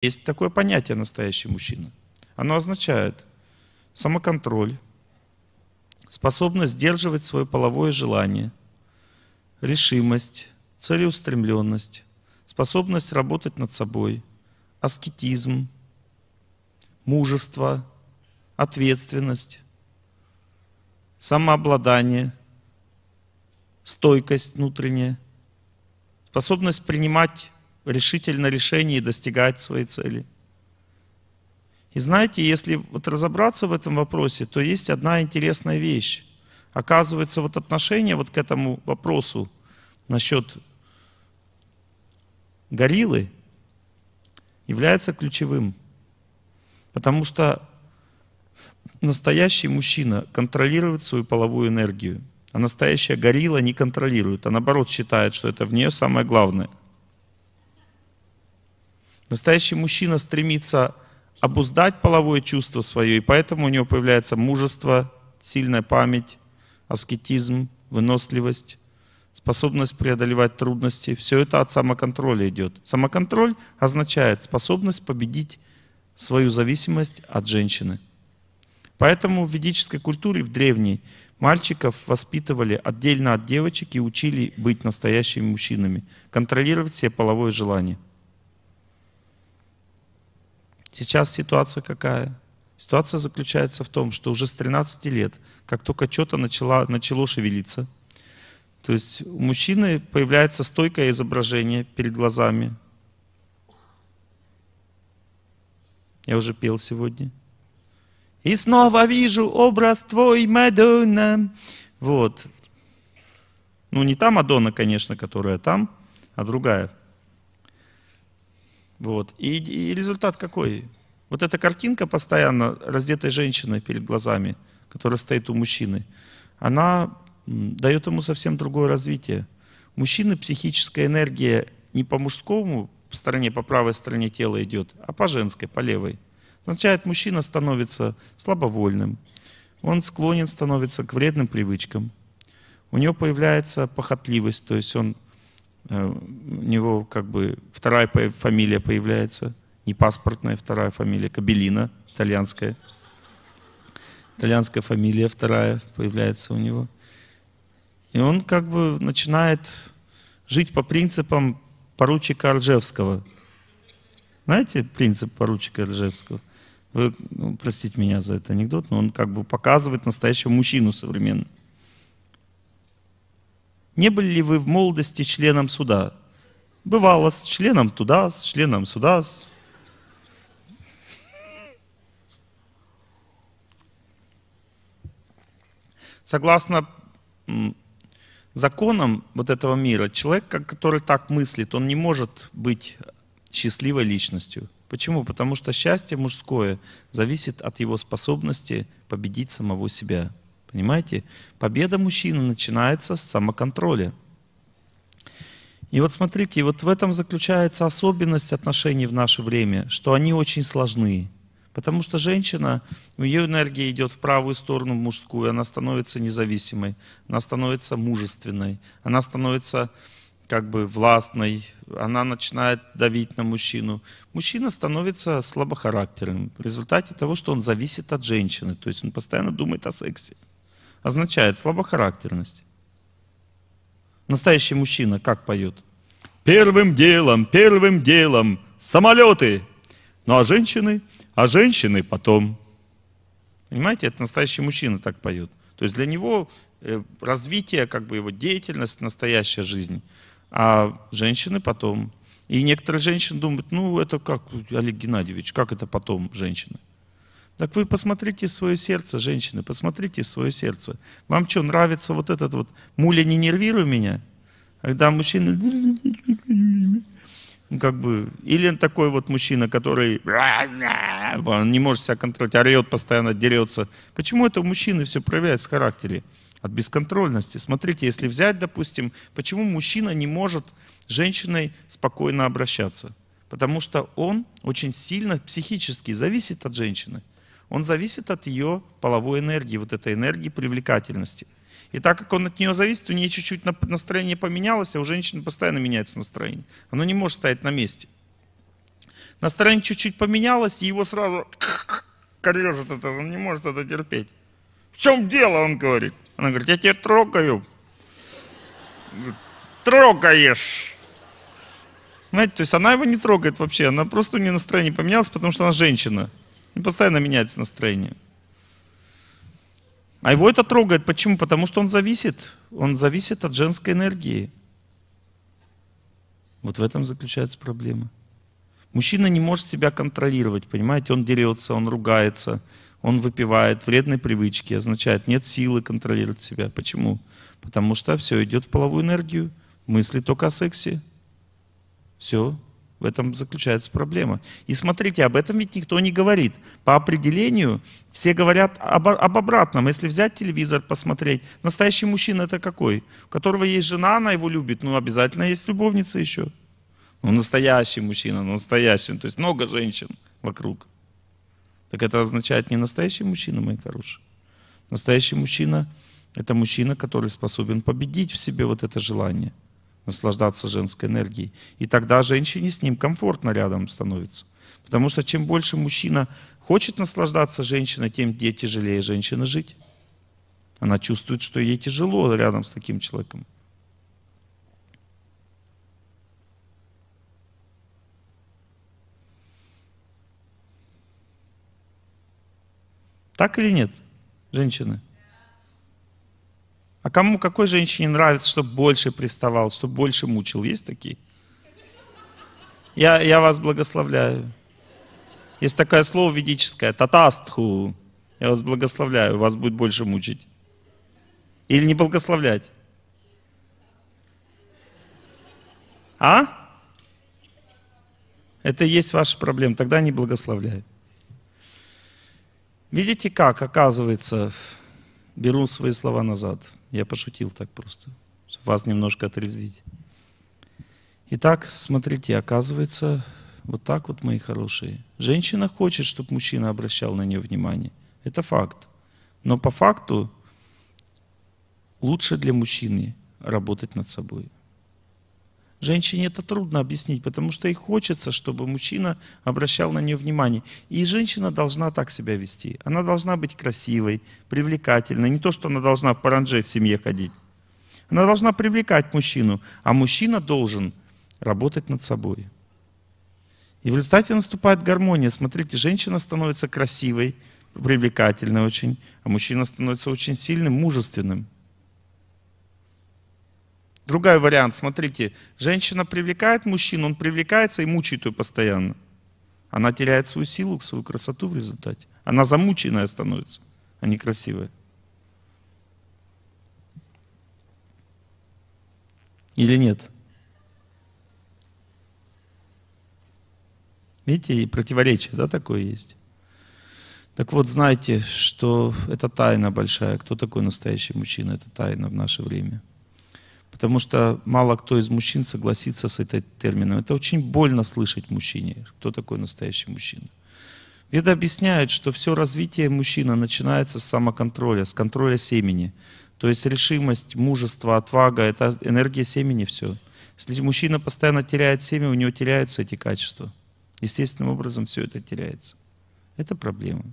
Есть такое понятие «настоящий мужчина». Оно означает самоконтроль, способность сдерживать свое половое желание, решимость, целеустремленность, способность работать над собой, аскетизм, мужество, ответственность, самообладание, стойкость внутренняя, способность принимать решительно и достигать своей цели. И знаете, если вот разобраться в этом вопросе, то есть одна интересная вещь. Оказывается, вот отношение вот к этому вопросу насчет гориллы является ключевым. Потому что настоящий мужчина контролирует свою половую энергию, а настоящая горилла не контролирует, а наоборот считает, что это в нее самое главное – Настоящий мужчина стремится обуздать половое чувство свое, и поэтому у него появляется мужество, сильная память, аскетизм, выносливость, способность преодолевать трудности. Все это от самоконтроля идет. Самоконтроль означает способность победить свою зависимость от женщины. Поэтому в ведической культуре, в древней, мальчиков воспитывали отдельно от девочек и учили быть настоящими мужчинами, контролировать все половое желание – Сейчас ситуация какая? Ситуация заключается в том, что уже с 13 лет, как только что-то начало, начало шевелиться, то есть у мужчины появляется стойкое изображение перед глазами. Я уже пел сегодня. И снова вижу образ твой, Мадонна. Вот. Ну, не та Мадонна, конечно, которая там, а другая. Вот. И, и результат какой? Вот эта картинка постоянно раздетой женщины перед глазами, которая стоит у мужчины, она дает ему совсем другое развитие. У мужчины психическая энергия не по мужскому стороне, по правой стороне тела идет, а по женской, по левой. Означает, мужчина становится слабовольным, он склонен становится к вредным привычкам, у него появляется похотливость, то есть он Э, у него как бы вторая фамилия появляется, не паспортная, вторая фамилия, Кабелина, итальянская. Итальянская фамилия вторая появляется у него. И он как бы начинает жить по принципам поручика Ржевского. Знаете принцип поручика Ржевского? Вы, ну, простите меня за этот анекдот, но он как бы показывает настоящего мужчину современного. Не были ли вы в молодости членом суда? Бывало, с членом туда, с членом суда. С... Согласно законам вот этого мира, человек, который так мыслит, он не может быть счастливой личностью. Почему? Потому что счастье мужское зависит от его способности победить самого себя. Понимаете? Победа мужчины начинается с самоконтроля. И вот смотрите, вот в этом заключается особенность отношений в наше время, что они очень сложны. Потому что женщина, ее энергия идет в правую сторону, в мужскую, она становится независимой, она становится мужественной, она становится как бы властной, она начинает давить на мужчину. Мужчина становится слабохарактерным в результате того, что он зависит от женщины, то есть он постоянно думает о сексе означает слабохарактерность. Настоящий мужчина как поет? Первым делом, первым делом, самолеты. Ну а женщины? А женщины потом. Понимаете, это настоящий мужчина так поет. То есть для него э, развитие, как бы его деятельность, настоящая жизнь, а женщины потом. И некоторые женщины думают, ну это как, Олег Геннадьевич, как это потом женщины? Так вы посмотрите в свое сердце, женщины, посмотрите в свое сердце. Вам что, нравится вот этот вот «муля, не нервируй меня»? А когда мужчина... Ну, как бы, или такой вот мужчина, который он не может себя контролировать, орет постоянно, дерется. Почему это у мужчины все проявляется в характере? От бесконтрольности. Смотрите, если взять, допустим, почему мужчина не может с женщиной спокойно обращаться? Потому что он очень сильно психически зависит от женщины он зависит от ее половой энергии, вот этой энергии привлекательности. И так как он от нее зависит, у нее чуть-чуть настроение поменялось, а у женщины постоянно меняется настроение. Оно не может стоять на месте. Настроение чуть-чуть поменялось, и его сразу корежит это, он не может это терпеть. В чем дело, он говорит. Она говорит, я тебя трогаю. Трогаешь. Знаете, то есть она его не трогает вообще, она просто у нее настроение поменялось, потому что она женщина. И ну, постоянно меняется настроение. А его это трогает. Почему? Потому что он зависит. Он зависит от женской энергии. Вот в этом заключается проблема. Мужчина не может себя контролировать, понимаете? Он дерется, он ругается, он выпивает, вредные привычки, означает, нет силы контролировать себя. Почему? Потому что все идет в половую энергию, мысли только о сексе. Все, в этом заключается проблема. И смотрите, об этом ведь никто не говорит. По определению все говорят об, об обратном. Если взять телевизор, посмотреть, настоящий мужчина это какой? У которого есть жена, она его любит, ну обязательно есть любовница еще. Ну настоящий мужчина, ну настоящий. То есть много женщин вокруг. Так это означает не настоящий мужчина, мои хорошие. Настоящий мужчина – это мужчина, который способен победить в себе вот это желание – наслаждаться женской энергией. И тогда женщине с ним комфортно рядом становится. Потому что чем больше мужчина хочет наслаждаться женщиной, тем ей тяжелее женщина жить. Она чувствует, что ей тяжело рядом с таким человеком. Так или нет, женщины? А кому, какой женщине нравится, чтобы больше приставал, чтобы больше мучил? Есть такие? Я, я вас благословляю. Есть такое слово ведическое, татастху. Я вас благословляю, вас будет больше мучить. Или не благословлять? А? Это и есть ваша проблема, тогда не благословляю. Видите как, оказывается, беру свои слова назад – я пошутил так просто, чтобы вас немножко отрезвить. Итак, смотрите, оказывается, вот так вот, мои хорошие. Женщина хочет, чтобы мужчина обращал на нее внимание. Это факт. Но по факту лучше для мужчины работать над собой. Женщине это трудно объяснить, потому что ей хочется, чтобы мужчина обращал на нее внимание. И женщина должна так себя вести. Она должна быть красивой, привлекательной. Не то, что она должна в паранже в семье ходить. Она должна привлекать мужчину, а мужчина должен работать над собой. И в результате наступает гармония. Смотрите, женщина становится красивой, привлекательной очень, а мужчина становится очень сильным, мужественным. Другой вариант, смотрите, женщина привлекает мужчину, он привлекается и мучает ее постоянно. Она теряет свою силу, свою красоту в результате. Она замученная становится, а не красивая. Или нет? Видите, и противоречие, да, такое есть. Так вот, знаете, что это тайна большая. Кто такой настоящий мужчина? Это тайна в наше время. Потому что мало кто из мужчин согласится с этим термином. Это очень больно слышать мужчине, кто такой настоящий мужчина. Веда объясняет, что все развитие мужчины начинается с самоконтроля, с контроля семени. То есть решимость, мужество, отвага – это энергия семени все. Если мужчина постоянно теряет семя, у него теряются эти качества. Естественным образом все это теряется. Это проблема.